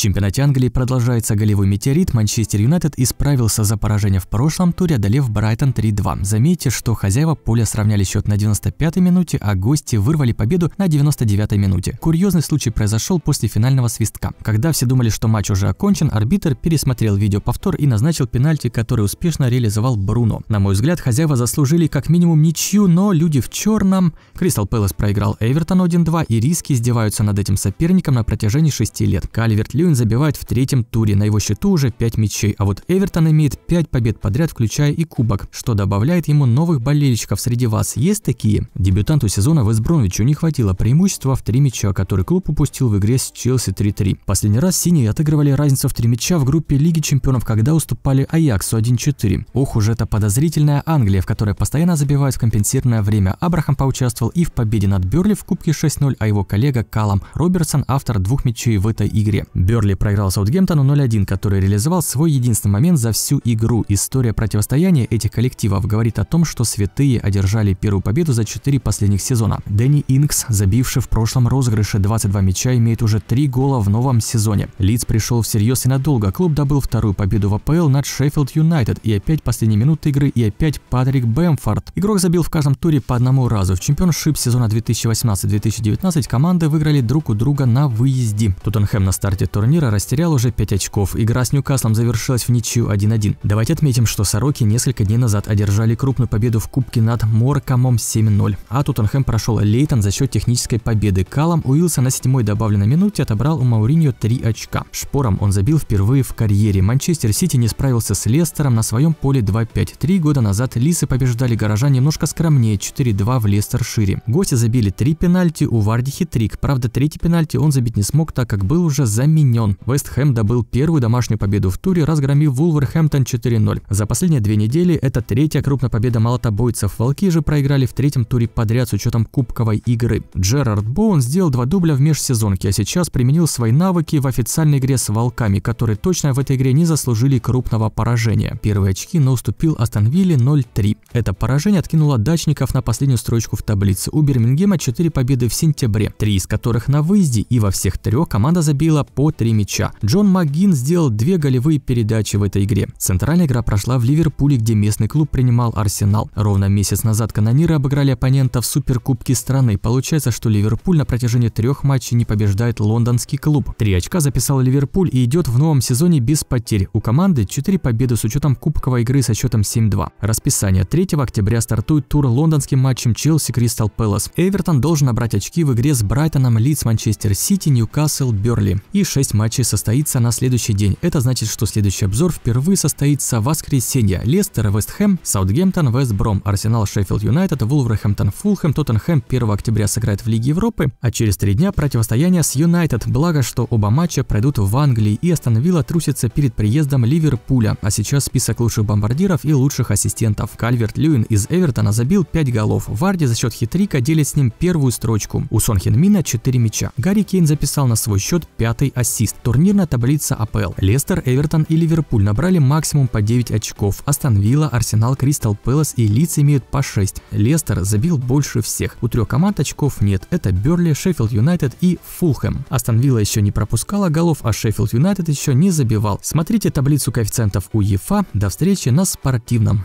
чемпионате Англии продолжается голевой метеорит. Манчестер Юнайтед исправился за поражение в прошлом туре, одолев Брайтон 3-2. Заметьте, что хозяева поля сравняли счет на 95-й минуте, а гости вырвали победу на 99-й минуте. Курьезный случай произошел после финального свистка. Когда все думали, что матч уже окончен, арбитр пересмотрел видеоповтор и назначил пенальти, который успешно реализовал Бруно. На мой взгляд, хозяева заслужили как минимум ничью, но люди в черном... Кристал Пэлас проиграл Эвертон 1-2 и риски издеваются над этим соперником на протяжении 6 лет. Кальверт Льюин Дарвин забивает в третьем туре, на его счету уже 5 мячей, а вот Эвертон имеет 5 побед подряд, включая и кубок, что добавляет ему новых болельщиков. Среди вас есть такие? Дебютанту сезона в Эсбромвичу не хватило преимущества в 3 мяча, который клуб упустил в игре с Челси 3-3. Последний раз синие отыгрывали разницу в 3 мяча в группе Лиги Чемпионов, когда уступали Аяксу 1-4. Ох уж это подозрительная Англия, в которой постоянно забивают в компенсированное время. Абрахам поучаствовал и в победе над Берли в Кубке 6-0, а его коллега Калам Робертсон автор двух мячей в этой игре. Бер Берли проиграл Саутгемптону 0-1, который реализовал свой единственный момент за всю игру. История противостояния этих коллективов говорит о том, что «Святые» одержали первую победу за 4 последних сезона. Дэнни Инкс, забивший в прошлом розыгрыше 22 мяча, имеет уже 3 гола в новом сезоне. Лиц пришел всерьез и надолго. Клуб добыл вторую победу в АПЛ над Шеффилд Юнайтед. И опять последние минуты игры, и опять Патрик Бэмфорд. Игрок забил в каждом туре по одному разу. В чемпионшип сезона 2018-2019 команды выиграли друг у друга на выезде. Тоттенхэм на старте турнира турнира растерял уже 5 очков. Игра с Ньюкаслом завершилась в ничью 1-1. Давайте отметим, что «Сороки» несколько дней назад одержали крупную победу в Кубке над Моркамом 7-0. А Тоттенхэм прошел Лейтон за счет технической победы. Калом Уилса на седьмой добавленной минуте отобрал у Мауриньо 3 очка. Шпором он забил впервые в карьере. Манчестер Сити не справился с Лестером на своем поле 2-5. Три года назад Лисы побеждали горожан немножко скромнее 4-2 в Лестер шире. Гости забили три пенальти, у Вардихи трик. Правда, третий пенальти он забить не смог, так как был уже заменен времен. Вест Хэм добыл первую домашнюю победу в туре, разгромив Вулверхэмптон 4-0. За последние две недели это третья крупная победа молотобойцев. Волки же проиграли в третьем туре подряд с учетом кубковой игры. Джерард Боун сделал два дубля в межсезонке, а сейчас применил свои навыки в официальной игре с волками, которые точно в этой игре не заслужили крупного поражения. Первые очки но уступил Астон Вилле 0-3. Это поражение откинуло дачников на последнюю строчку в таблице. У Бирмингема 4 победы в сентябре, 3 из которых на выезде, и во всех трех команда забила по три мяча. Джон МакГин сделал две голевые передачи в этой игре. Центральная игра прошла в Ливерпуле, где местный клуб принимал Арсенал. Ровно месяц назад канониры обыграли оппонента в Суперкубке страны. Получается, что Ливерпуль на протяжении трех матчей не побеждает лондонский клуб. Три очка записал Ливерпуль и идет в новом сезоне без потерь. У команды 4 победы с учетом кубковой игры со счетом 7-2. Расписание 3 октября стартует тур лондонским матчем Челси Кристал Пэлас. Эвертон должен набрать очки в игре с Брайтоном, Лидс, Манчестер Сити, Ньюкасл, Берли и 6 Часть матчей состоится на следующий день. Это значит, что следующий обзор впервые состоится в воскресенье. Лестер, Вестхэм, Саутгемптон, Вестбром, Арсенал, Шеффилд Юнайтед, Вулверхэмптон, Фулхэм, Тоттенхэм 1 октября сыграет в Лиге Европы, а через три дня противостояние с Юнайтед. Благо, что оба матча пройдут в Англии и остановила трусится перед приездом Ливерпуля. А сейчас список лучших бомбардиров и лучших ассистентов. Кальверт Льюин из Эвертона забил 5 голов. Варди за счет хитрика делит с ним первую строчку. У Сон Хинмина 4 мяча. Гарри Кейн записал на свой счет пятый ассист ассист. Турнирная таблица АПЛ. Лестер, Эвертон и Ливерпуль набрали максимум по 9 очков. Астон Вилла, Арсенал, Кристал Пэлас и Лиц имеют по 6. Лестер забил больше всех. У трех команд очков нет. Это Берли, Шеффилд Юнайтед и Фулхэм. Астон Вилла еще не пропускала голов, а Шеффилд Юнайтед еще не забивал. Смотрите таблицу коэффициентов УЕФА. До встречи на спортивном.